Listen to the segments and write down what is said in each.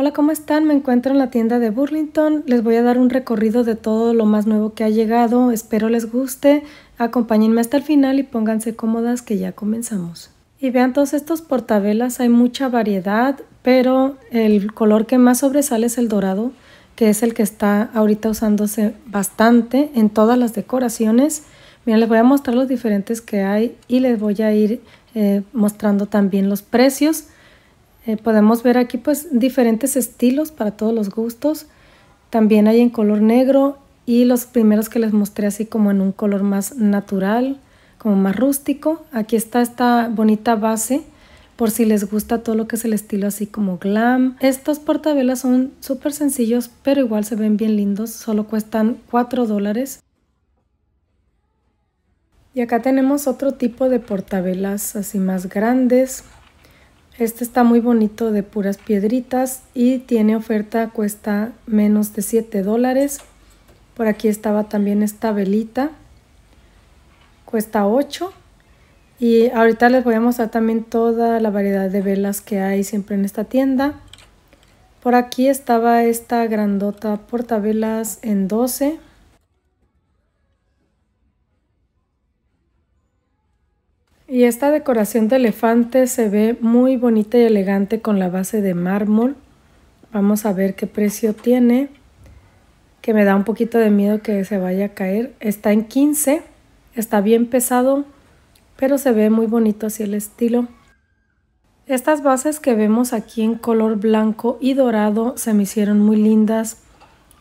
Hola, ¿cómo están? Me encuentro en la tienda de Burlington. Les voy a dar un recorrido de todo lo más nuevo que ha llegado. Espero les guste. Acompáñenme hasta el final y pónganse cómodas que ya comenzamos. Y vean todos estos portavelas, hay mucha variedad, pero el color que más sobresale es el dorado, que es el que está ahorita usándose bastante en todas las decoraciones. Miren, les voy a mostrar los diferentes que hay y les voy a ir eh, mostrando también los precios. Eh, podemos ver aquí pues diferentes estilos para todos los gustos. También hay en color negro y los primeros que les mostré así como en un color más natural, como más rústico. Aquí está esta bonita base por si les gusta todo lo que es el estilo así como glam. Estos portavelas son súper sencillos pero igual se ven bien lindos, solo cuestan 4 dólares. Y acá tenemos otro tipo de portavelas así más grandes, este está muy bonito de puras piedritas y tiene oferta, cuesta menos de 7 dólares. Por aquí estaba también esta velita, cuesta 8. Y ahorita les voy a mostrar también toda la variedad de velas que hay siempre en esta tienda. Por aquí estaba esta grandota portavelas en 12. Y esta decoración de elefante se ve muy bonita y elegante con la base de mármol. Vamos a ver qué precio tiene, que me da un poquito de miedo que se vaya a caer. Está en 15, está bien pesado, pero se ve muy bonito así el estilo. Estas bases que vemos aquí en color blanco y dorado se me hicieron muy lindas.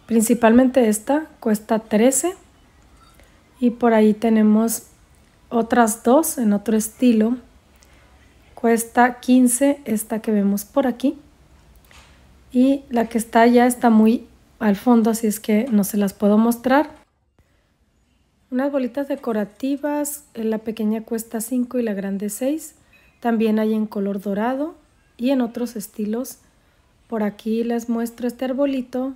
Principalmente esta cuesta 13 y por ahí tenemos otras dos en otro estilo. Cuesta 15 esta que vemos por aquí. Y la que está ya está muy al fondo, así es que no se las puedo mostrar. Unas bolitas decorativas, eh, la pequeña cuesta 5 y la grande 6. También hay en color dorado y en otros estilos. Por aquí les muestro este arbolito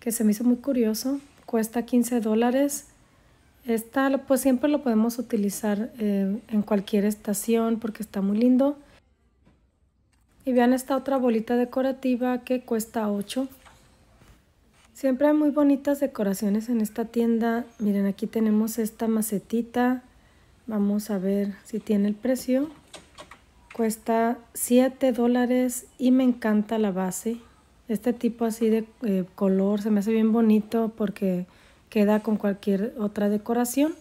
que se me hizo muy curioso. Cuesta 15 dólares esta pues siempre lo podemos utilizar eh, en cualquier estación porque está muy lindo. Y vean esta otra bolita decorativa que cuesta 8. Siempre hay muy bonitas decoraciones en esta tienda. Miren, aquí tenemos esta macetita. Vamos a ver si tiene el precio. Cuesta 7 dólares y me encanta la base. Este tipo así de eh, color se me hace bien bonito porque queda con cualquier otra decoración.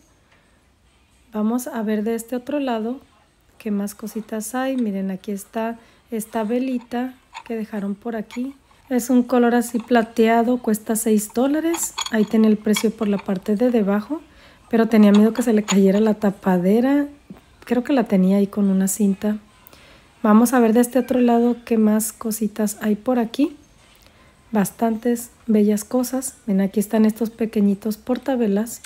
Vamos a ver de este otro lado qué más cositas hay. Miren, aquí está esta velita que dejaron por aquí. Es un color así plateado, cuesta 6 dólares. Ahí tiene el precio por la parte de debajo, pero tenía miedo que se le cayera la tapadera. Creo que la tenía ahí con una cinta. Vamos a ver de este otro lado qué más cositas hay por aquí bastantes bellas cosas. Ven, aquí están estos pequeñitos portabelas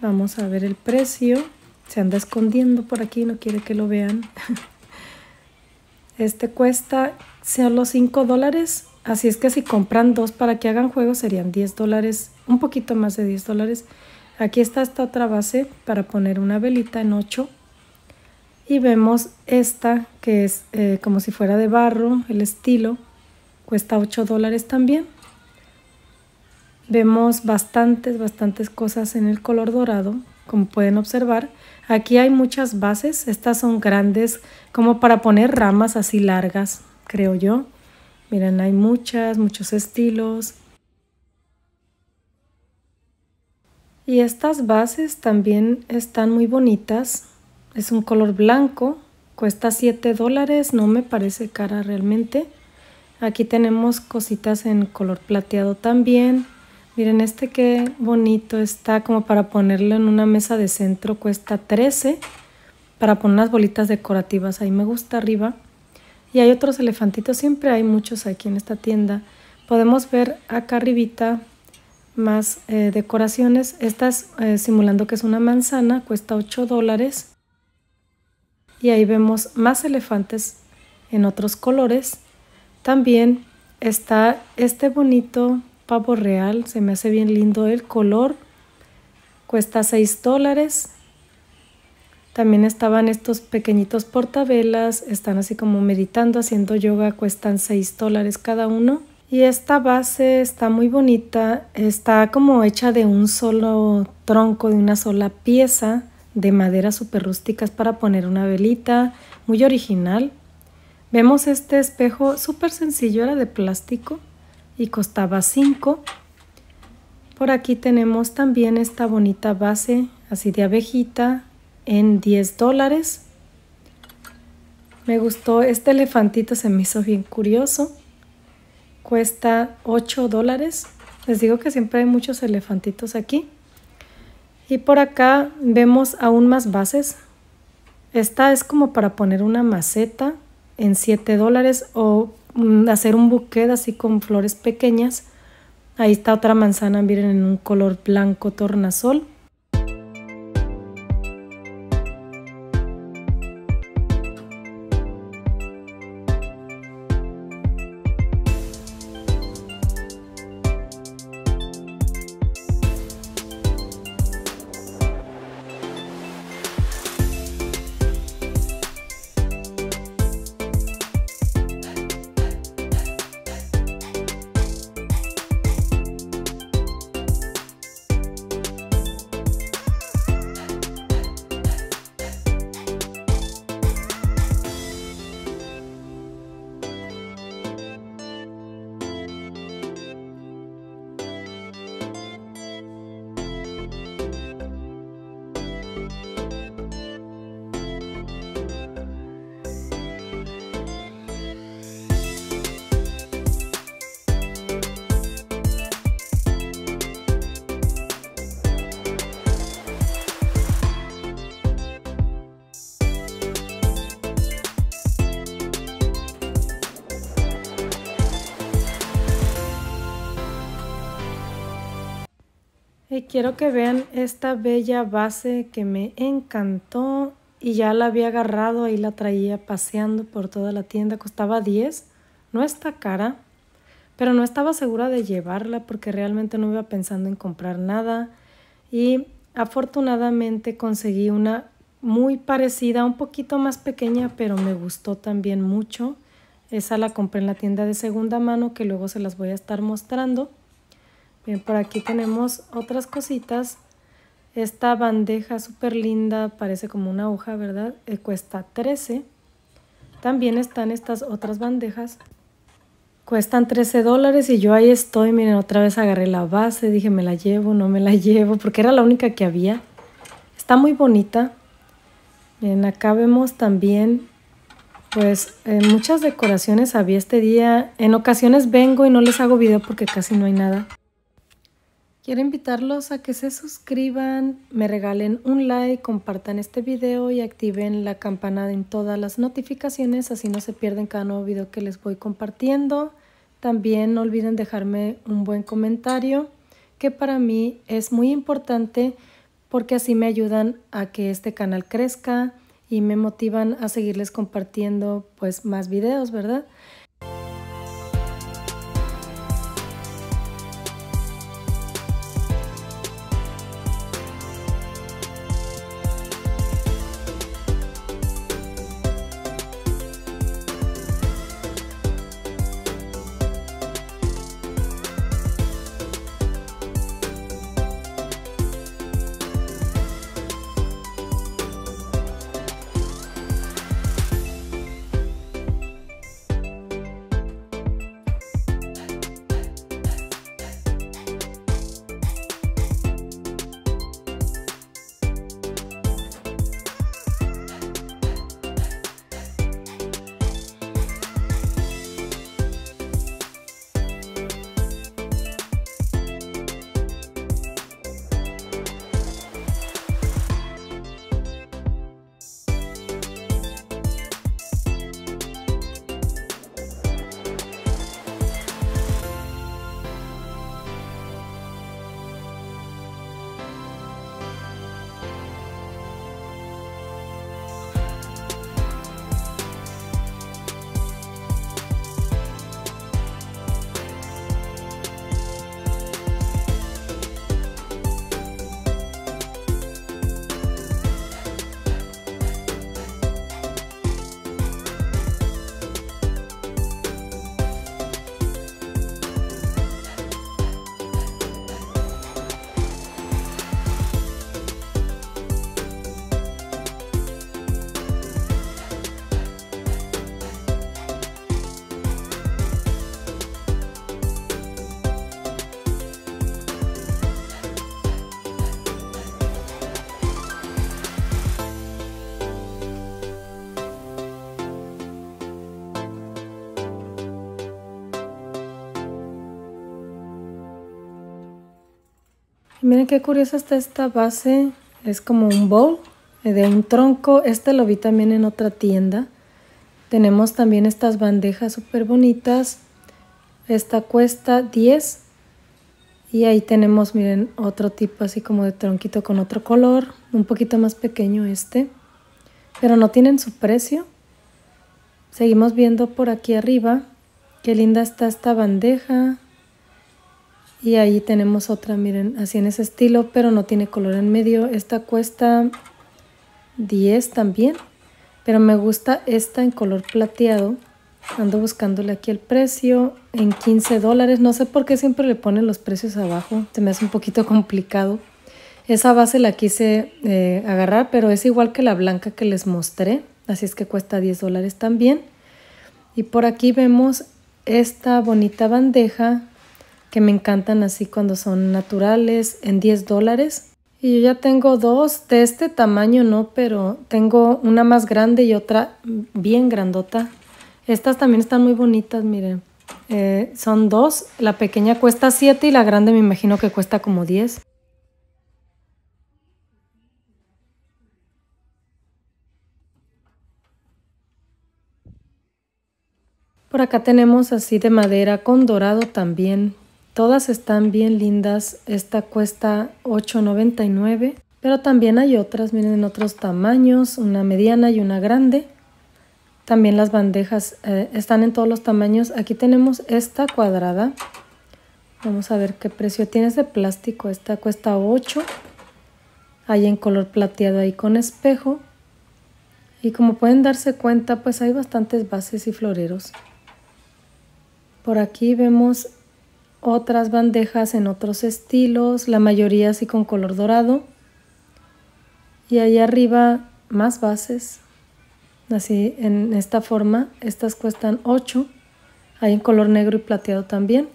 Vamos a ver el precio. Se anda escondiendo por aquí, no quiere que lo vean. Este cuesta solo 5 dólares. Así es que si compran dos para que hagan juego serían 10 dólares, un poquito más de 10 dólares. Aquí está esta otra base para poner una velita en 8. Y vemos esta que es eh, como si fuera de barro, el estilo cuesta 8 dólares también. Vemos bastantes, bastantes cosas en el color dorado, como pueden observar. Aquí hay muchas bases, estas son grandes como para poner ramas así largas, creo yo. Miren, hay muchas, muchos estilos. Y estas bases también están muy bonitas. Es un color blanco, cuesta 7 dólares, no me parece cara realmente. Aquí tenemos cositas en color plateado también. Miren este qué bonito está como para ponerlo en una mesa de centro. Cuesta 13 para poner unas bolitas decorativas. Ahí me gusta arriba. Y hay otros elefantitos. Siempre hay muchos aquí en esta tienda. Podemos ver acá arribita más eh, decoraciones. Esta es eh, simulando que es una manzana. Cuesta 8 dólares. Y ahí vemos más elefantes en otros colores. También está este bonito pavo real, se me hace bien lindo el color, cuesta 6 dólares. También estaban estos pequeñitos portabelas, están así como meditando, haciendo yoga, cuestan 6 dólares cada uno. Y esta base está muy bonita, está como hecha de un solo tronco, de una sola pieza de madera super rústicas para poner una velita, muy original. Vemos este espejo súper sencillo, era de plástico y costaba 5. Por aquí tenemos también esta bonita base así de abejita en 10 dólares. Me gustó este elefantito, se me hizo bien curioso. Cuesta 8 dólares. Les digo que siempre hay muchos elefantitos aquí. Y por acá vemos aún más bases. Esta es como para poner una maceta en 7 dólares o mm, hacer un bouquet así con flores pequeñas. Ahí está otra manzana, miren, en un color blanco tornasol. Quiero que vean esta bella base que me encantó y ya la había agarrado, ahí la traía paseando por toda la tienda. Costaba 10, no está cara, pero no estaba segura de llevarla porque realmente no iba pensando en comprar nada. Y afortunadamente conseguí una muy parecida, un poquito más pequeña, pero me gustó también mucho. Esa la compré en la tienda de segunda mano que luego se las voy a estar mostrando. Bien, por aquí tenemos otras cositas. Esta bandeja súper linda, parece como una hoja, ¿verdad? Eh, cuesta 13. También están estas otras bandejas. Cuestan 13 dólares y yo ahí estoy. Miren, otra vez agarré la base, dije me la llevo, no me la llevo, porque era la única que había. Está muy bonita. Bien, acá vemos también pues muchas decoraciones había este día. En ocasiones vengo y no les hago video porque casi no hay nada. Quiero invitarlos a que se suscriban, me regalen un like, compartan este video y activen la campana en todas las notificaciones, así no se pierden cada nuevo video que les voy compartiendo. También no olviden dejarme un buen comentario, que para mí es muy importante porque así me ayudan a que este canal crezca y me motivan a seguirles compartiendo pues más videos, ¿verdad? Miren qué curiosa está esta base. Es como un bowl eh, de un tronco. Este lo vi también en otra tienda. Tenemos también estas bandejas súper bonitas. Esta cuesta 10. Y ahí tenemos, miren, otro tipo así como de tronquito con otro color. Un poquito más pequeño este. Pero no tienen su precio. Seguimos viendo por aquí arriba. Qué linda está esta bandeja. Y ahí tenemos otra, miren, así en ese estilo, pero no tiene color en medio. Esta cuesta 10 también, pero me gusta esta en color plateado. Ando buscándole aquí el precio en 15 dólares. No sé por qué siempre le ponen los precios abajo. Se me hace un poquito complicado. Esa base la quise eh, agarrar, pero es igual que la blanca que les mostré. Así es que cuesta 10 dólares también. Y por aquí vemos esta bonita bandeja que me encantan así cuando son naturales en 10 dólares. Y yo ya tengo dos de este tamaño, no, pero tengo una más grande y otra bien grandota. Estas también están muy bonitas, miren. Eh, son dos, la pequeña cuesta 7 y la grande me imagino que cuesta como 10. Por acá tenemos así de madera con dorado también. Todas están bien lindas. Esta cuesta $8.99, pero también hay otras, miren, en otros tamaños, una mediana y una grande. También las bandejas eh, están en todos los tamaños. Aquí tenemos esta cuadrada. Vamos a ver qué precio tiene. Es de plástico. Esta cuesta 8. Hay en color plateado ahí con espejo. Y como pueden darse cuenta, pues hay bastantes bases y floreros. Por aquí vemos otras bandejas en otros estilos, la mayoría así con color dorado. Y ahí arriba más bases, así en esta forma, estas cuestan 8, hay en color negro y plateado también.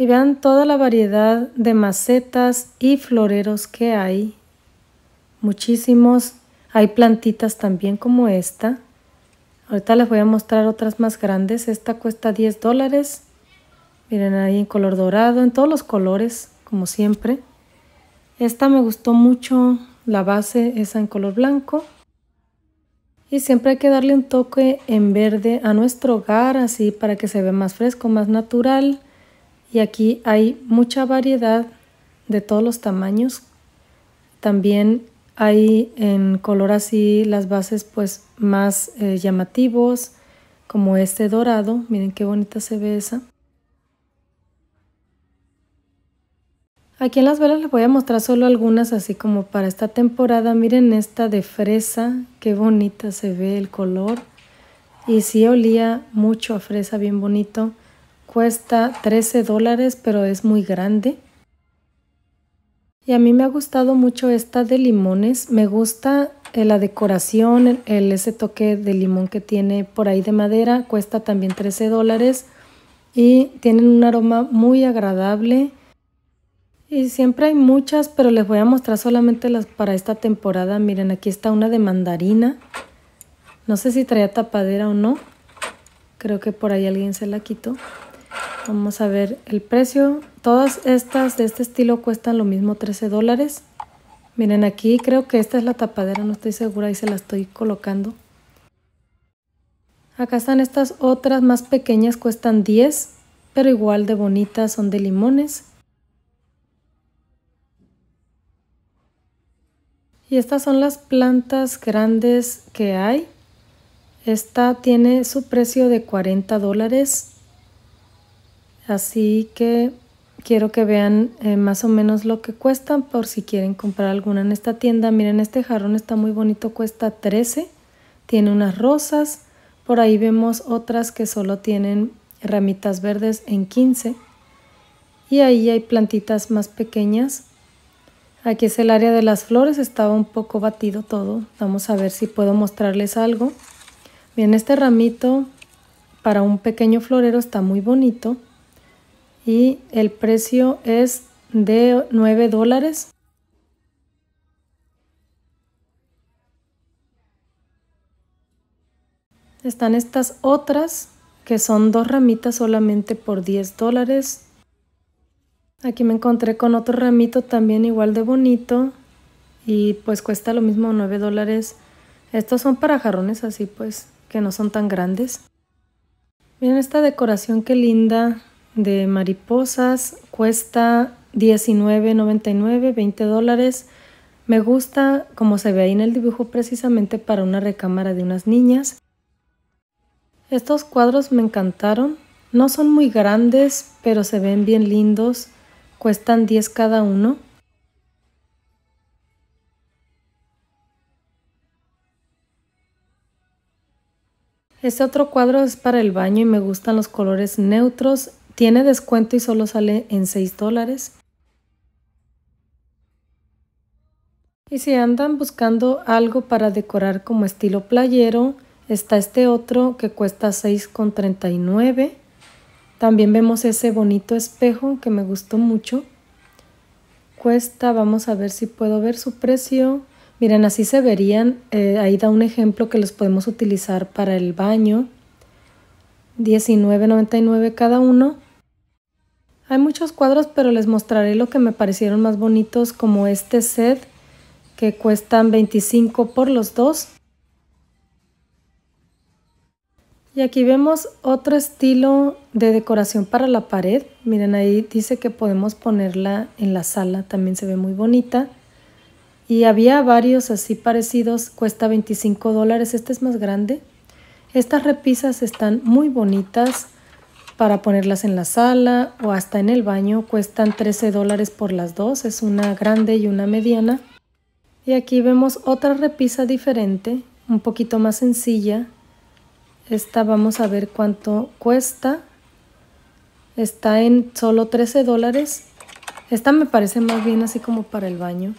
y vean toda la variedad de macetas y floreros que hay. Muchísimos. Hay plantitas también como esta. Ahorita les voy a mostrar otras más grandes. Esta cuesta 10 dólares. Miren ahí en color dorado, en todos los colores, como siempre. Esta me gustó mucho, la base esa en color blanco. Y siempre hay que darle un toque en verde a nuestro hogar, así para que se vea más fresco, más natural. Y aquí hay mucha variedad de todos los tamaños. También hay en color así las bases pues más eh, llamativos, como este dorado. Miren qué bonita se ve esa. Aquí en las velas les voy a mostrar solo algunas así como para esta temporada. Miren esta de fresa, qué bonita se ve el color. Y sí olía mucho a fresa, bien bonito. Cuesta 13 dólares, pero es muy grande. Y a mí me ha gustado mucho esta de limones. Me gusta eh, la decoración, el, ese toque de limón que tiene por ahí de madera. Cuesta también 13 dólares. Y tienen un aroma muy agradable. Y siempre hay muchas, pero les voy a mostrar solamente las para esta temporada. Miren, aquí está una de mandarina. No sé si traía tapadera o no. Creo que por ahí alguien se la quitó. Vamos a ver el precio. Todas estas de este estilo cuestan lo mismo 13 dólares. Miren aquí, creo que esta es la tapadera, no estoy segura y se la estoy colocando. Acá están estas otras más pequeñas, cuestan 10, pero igual de bonitas, son de limones. Y estas son las plantas grandes que hay. Esta tiene su precio de 40 dólares Así que quiero que vean eh, más o menos lo que cuestan por si quieren comprar alguna en esta tienda. Miren, este jarrón está muy bonito, cuesta 13. Tiene unas rosas. Por ahí vemos otras que solo tienen ramitas verdes en 15. Y ahí hay plantitas más pequeñas. Aquí es el área de las flores, estaba un poco batido todo. Vamos a ver si puedo mostrarles algo. Bien, este ramito para un pequeño florero está muy bonito y el precio es de 9 dólares. Están estas otras que son dos ramitas solamente por 10 dólares. Aquí me encontré con otro ramito también igual de bonito y pues cuesta lo mismo 9 dólares. Estos son para jarrones así pues que no son tan grandes. Miren esta decoración que linda de mariposas cuesta $19.99, 20 dólares. Me gusta como se ve ahí en el dibujo precisamente para una recámara de unas niñas. Estos cuadros me encantaron. No son muy grandes, pero se ven bien lindos. Cuestan 10 cada uno. Este otro cuadro es para el baño y me gustan los colores neutros tiene descuento y solo sale en 6 dólares. Y si andan buscando algo para decorar como estilo playero, está este otro que cuesta 6,39. También vemos ese bonito espejo que me gustó mucho. Cuesta, vamos a ver si puedo ver su precio. Miren, así se verían. Eh, ahí da un ejemplo que los podemos utilizar para el baño. $19.99 cada uno. Hay muchos cuadros, pero les mostraré lo que me parecieron más bonitos, como este set que cuestan 25 por los dos. Y aquí vemos otro estilo de decoración para la pared. Miren, ahí dice que podemos ponerla en la sala, también se ve muy bonita. Y había varios así parecidos, cuesta 25 dólares, este es más grande. Estas repisas están muy bonitas para ponerlas en la sala o hasta en el baño. Cuestan 13 dólares por las dos, es una grande y una mediana. Y aquí vemos otra repisa diferente, un poquito más sencilla. Esta vamos a ver cuánto cuesta. Está en solo 13 dólares. Esta me parece más bien así como para el baño.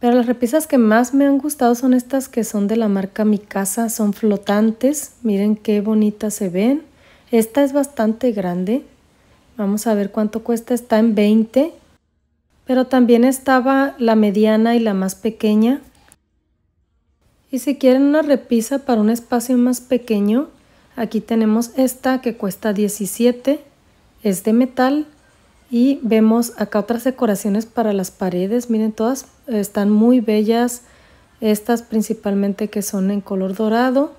Pero las repisas que más me han gustado son estas que son de la marca Mi Casa, son flotantes, miren qué bonitas se ven. Esta es bastante grande, vamos a ver cuánto cuesta, está en 20, pero también estaba la mediana y la más pequeña. Y si quieren una repisa para un espacio más pequeño, aquí tenemos esta que cuesta 17, es de metal y vemos acá otras decoraciones para las paredes. Miren, todas están muy bellas. Estas principalmente que son en color dorado.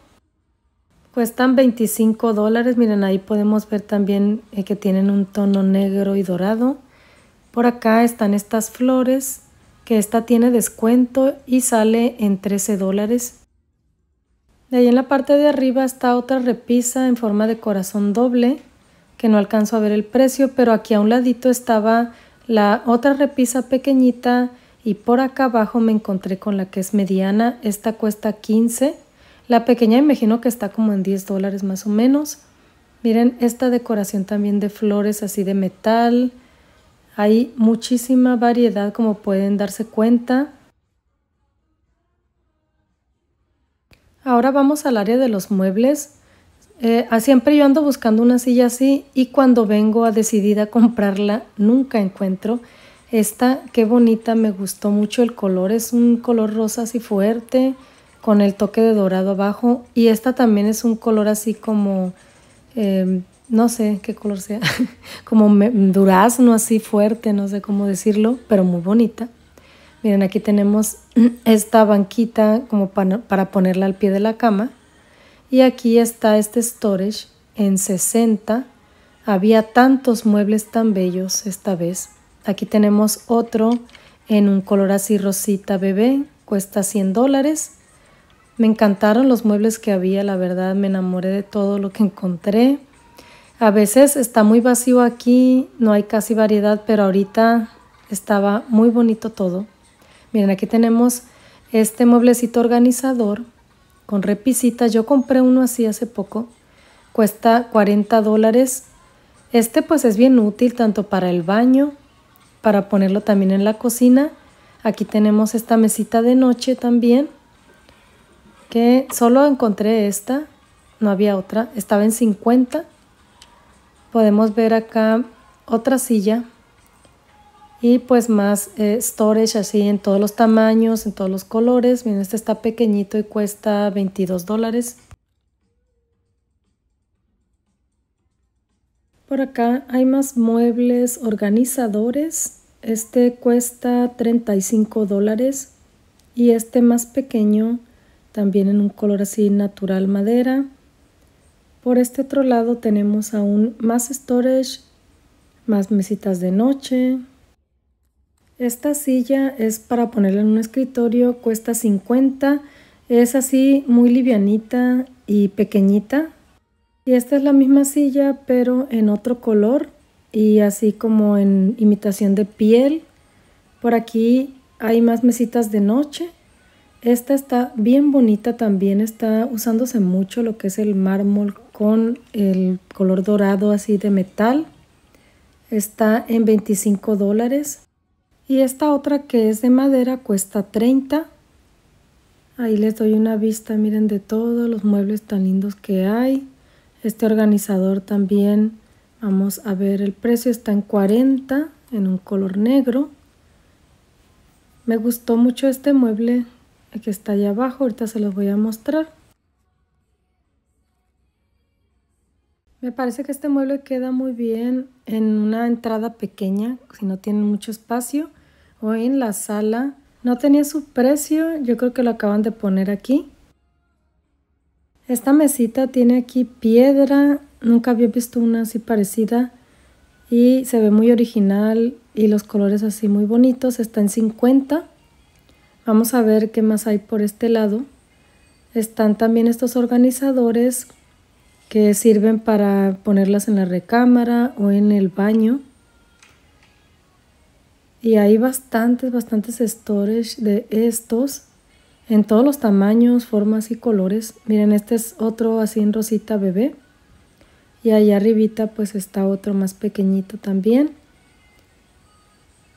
Cuestan 25 dólares. Miren, ahí podemos ver también eh, que tienen un tono negro y dorado. Por acá están estas flores, que esta tiene descuento y sale en 13 dólares. De ahí en la parte de arriba está otra repisa en forma de corazón doble que no alcanzo a ver el precio, pero aquí a un ladito estaba la otra repisa pequeñita y por acá abajo me encontré con la que es mediana. Esta cuesta 15. La pequeña imagino que está como en 10 dólares más o menos. Miren esta decoración también de flores así de metal. Hay muchísima variedad como pueden darse cuenta. Ahora vamos al área de los muebles. Eh, ah, siempre yo ando buscando una silla así y cuando vengo a decidida a comprarla nunca encuentro. Esta, qué bonita, me gustó mucho el color, es un color rosa así fuerte con el toque de dorado abajo y esta también es un color así como, em, no sé qué color sea, como durazno así fuerte, no sé cómo decirlo, pero muy bonita. Miren, aquí tenemos esta banquita como para ponerla al pie de la cama y aquí está este storage en 60. Había tantos muebles tan bellos esta vez. Aquí tenemos otro en un color así rosita bebé, cuesta 100 dólares. Me encantaron los muebles que había, la verdad me enamoré de todo lo que encontré. A veces está muy vacío aquí, no hay casi variedad, pero ahorita estaba muy bonito todo. Miren, aquí tenemos este mueblecito organizador con repisita. Yo compré uno así hace poco. Cuesta 40 dólares. Este pues es bien útil tanto para el baño, para ponerlo también en la cocina. Aquí tenemos esta mesita de noche también, que solo encontré esta, no había otra, estaba en 50. Podemos ver acá otra silla y pues más eh, storage así en todos los tamaños, en todos los colores. Miren, este está pequeñito y cuesta 22 dólares. Por acá hay más muebles organizadores. Este cuesta 35 dólares y este más pequeño también en un color así natural madera. Por este otro lado tenemos aún más storage, más mesitas de noche, esta silla es para ponerla en un escritorio, cuesta 50, es así muy livianita y pequeñita. Y esta es la misma silla pero en otro color y así como en imitación de piel. Por aquí hay más mesitas de noche. Esta está bien bonita también, está usándose mucho lo que es el mármol con el color dorado así de metal. Está en 25 dólares. Y esta otra que es de madera cuesta 30. Ahí les doy una vista, miren de todos los muebles tan lindos que hay. Este organizador también, vamos a ver, el precio está en 40 en un color negro. Me gustó mucho este mueble que está allá abajo, ahorita se los voy a mostrar. Me parece que este mueble queda muy bien en una entrada pequeña, si no tienen mucho espacio, o en la sala. No tenía su precio, yo creo que lo acaban de poner aquí. Esta mesita tiene aquí piedra, nunca había visto una así parecida y se ve muy original y los colores así muy bonitos, está en 50. Vamos a ver qué más hay por este lado. Están también estos organizadores que sirven para ponerlas en la recámara o en el baño. Y hay bastantes, bastantes storage de estos en todos los tamaños, formas y colores. Miren, este es otro así en rosita bebé. Y allá arribita pues está otro más pequeñito también.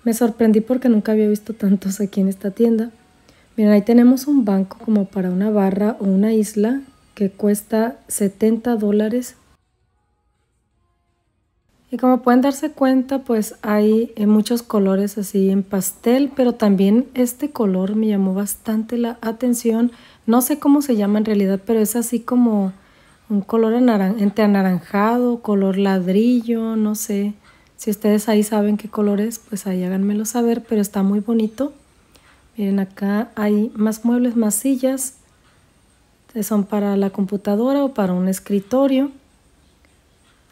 Me sorprendí porque nunca había visto tantos aquí en esta tienda. Miren, ahí tenemos un banco como para una barra o una isla que cuesta 70 dólares. Y como pueden darse cuenta, pues hay eh, muchos colores así en pastel, pero también este color me llamó bastante la atención. No sé cómo se llama en realidad, pero es así como un color entre anaranjado, color ladrillo, no sé. Si ustedes ahí saben qué color es, pues ahí háganmelo saber, pero está muy bonito. Miren acá hay más muebles, más sillas son para la computadora o para un escritorio.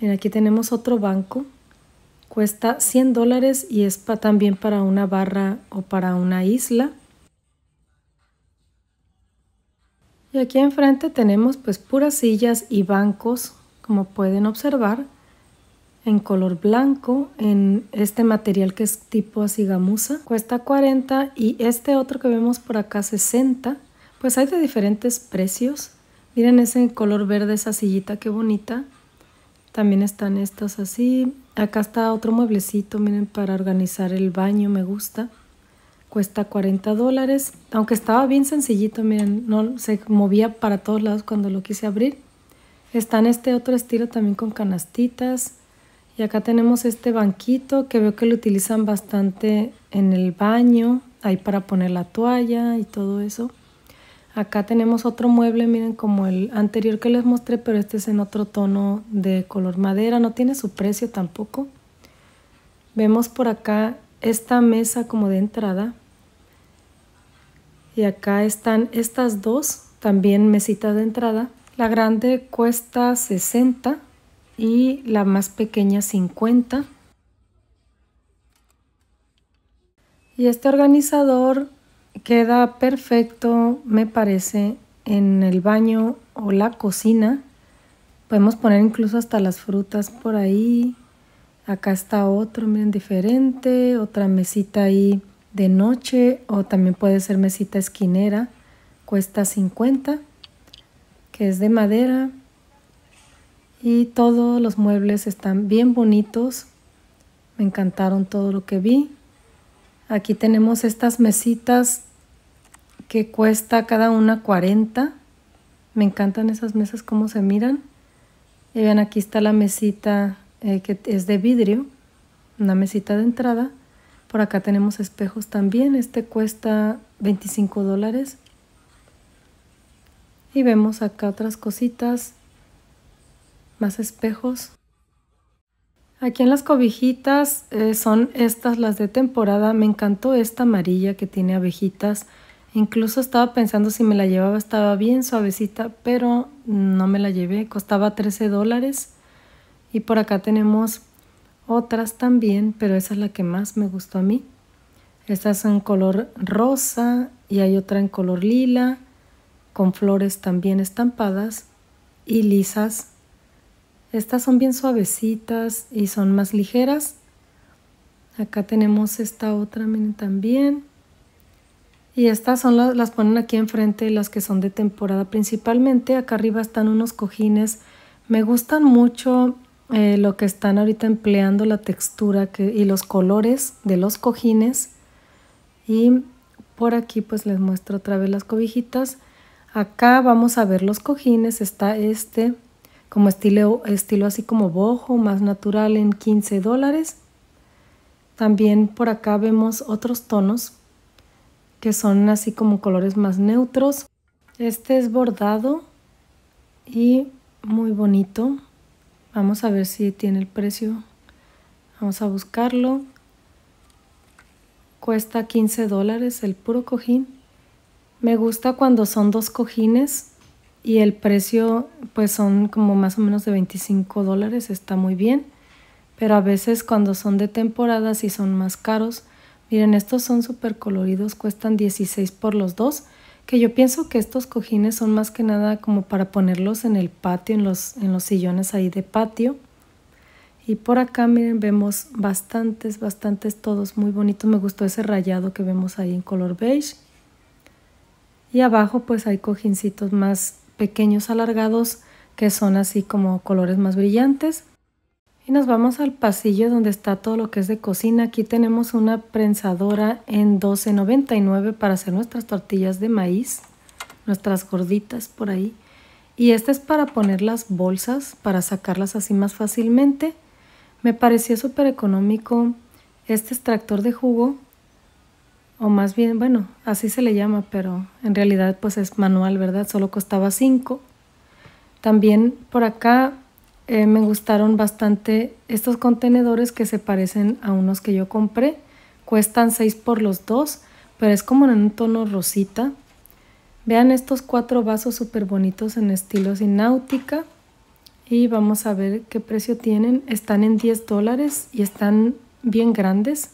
Mira, aquí tenemos otro banco. Cuesta 100 dólares y es para también para una barra o para una isla. Y aquí enfrente tenemos pues puras sillas y bancos, como pueden observar, en color blanco, en este material que es tipo asigamusa. Cuesta 40 y este otro que vemos por acá 60 pues hay de diferentes precios. Miren ese color verde, esa sillita, qué bonita. También están estas así. Acá está otro mueblecito, miren, para organizar el baño, me gusta. Cuesta 40 dólares, aunque estaba bien sencillito, miren, no se movía para todos lados cuando lo quise abrir. Está en este otro estilo también con canastitas. Y acá tenemos este banquito que veo que lo utilizan bastante en el baño, ahí para poner la toalla y todo eso. Acá tenemos otro mueble, miren como el anterior que les mostré, pero este es en otro tono de color madera, no tiene su precio tampoco. Vemos por acá esta mesa como de entrada. Y acá están estas dos, también mesitas de entrada. La grande cuesta 60 y la más pequeña 50. Y este organizador queda perfecto, me parece, en el baño o la cocina. Podemos poner incluso hasta las frutas por ahí. Acá está otro, miren, diferente. Otra mesita ahí de noche o también puede ser mesita esquinera. Cuesta 50, que es de madera. Y todos los muebles están bien bonitos. Me encantaron todo lo que vi. Aquí tenemos estas mesitas que cuesta cada una 40. Me encantan esas mesas, cómo se miran. Y vean, aquí está la mesita eh, que es de vidrio, una mesita de entrada. Por acá tenemos espejos también. Este cuesta 25 dólares. Y vemos acá otras cositas, más espejos. Aquí en las cobijitas eh, son estas las de temporada. Me encantó esta amarilla que tiene abejitas. Incluso estaba pensando si me la llevaba, estaba bien suavecita, pero no me la llevé, costaba 13 dólares. Y por acá tenemos otras también, pero esa es la que más me gustó a mí. Estas son en color rosa y hay otra en color lila, con flores también estampadas y lisas. Estas son bien suavecitas y son más ligeras. Acá tenemos esta otra también. Y estas son las, las ponen aquí enfrente, las que son de temporada principalmente. Acá arriba están unos cojines. Me gustan mucho eh, lo que están ahorita empleando, la textura y los colores de los cojines. Y por aquí pues les muestro otra vez las cobijitas. Acá vamos a ver los cojines. Está este como estilo, estilo así como bojo, más natural en 15 dólares. También por acá vemos otros tonos que son así como colores más neutros. Este es bordado y muy bonito. Vamos a ver si tiene el precio. Vamos a buscarlo. Cuesta 15 dólares el puro cojín. Me gusta cuando son dos cojines y el precio pues son como más o menos de 25 dólares. Está muy bien. Pero a veces cuando son de temporada y son más caros Miren, estos son súper coloridos, cuestan 16 por los dos, que yo pienso que estos cojines son más que nada como para ponerlos en el patio, en los, en los sillones ahí de patio. Y por acá, miren, vemos bastantes, bastantes, todos muy bonitos. Me gustó ese rayado que vemos ahí en color beige. Y abajo pues hay cojincitos más pequeños alargados que son así como colores más brillantes nos vamos al pasillo donde está todo lo que es de cocina. Aquí tenemos una prensadora en 12.99 para hacer nuestras tortillas de maíz, nuestras gorditas por ahí. Y esta es para poner las bolsas, para sacarlas así más fácilmente. Me pareció súper económico este extractor de jugo, o más bien, bueno, así se le llama, pero en realidad pues es manual, ¿verdad? Solo costaba 5. También por acá eh, me gustaron bastante estos contenedores que se parecen a unos que yo compré. Cuestan 6 por los dos, pero es como en un tono rosita. Vean estos cuatro vasos súper bonitos en estilo sináutica. Y vamos a ver qué precio tienen. Están en 10 dólares y están bien grandes.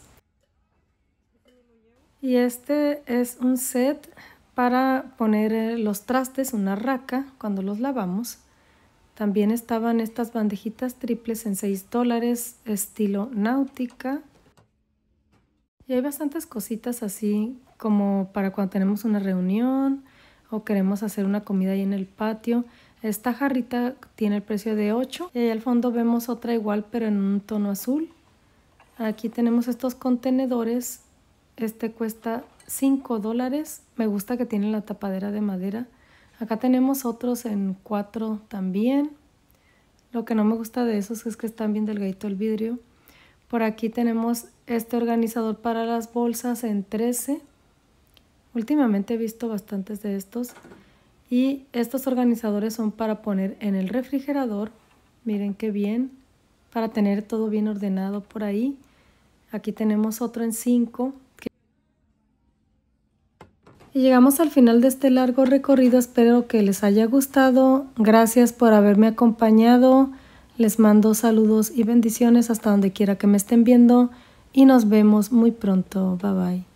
Y este es un set para poner los trastes, una raca, cuando los lavamos. También estaban estas bandejitas triples en 6 dólares, estilo náutica. Y hay bastantes cositas así como para cuando tenemos una reunión o queremos hacer una comida ahí en el patio. Esta jarrita tiene el precio de 8 y ahí al fondo vemos otra igual pero en un tono azul. Aquí tenemos estos contenedores. Este cuesta 5 dólares. Me gusta que tiene la tapadera de madera. Acá tenemos otros en cuatro también. Lo que no me gusta de esos es que están bien delgadito el vidrio. Por aquí tenemos este organizador para las bolsas en 13. Últimamente he visto bastantes de estos. Y estos organizadores son para poner en el refrigerador. Miren qué bien. Para tener todo bien ordenado por ahí. Aquí tenemos otro en 5 llegamos al final de este largo recorrido, espero que les haya gustado. Gracias por haberme acompañado. Les mando saludos y bendiciones hasta donde quiera que me estén viendo y nos vemos muy pronto. Bye bye.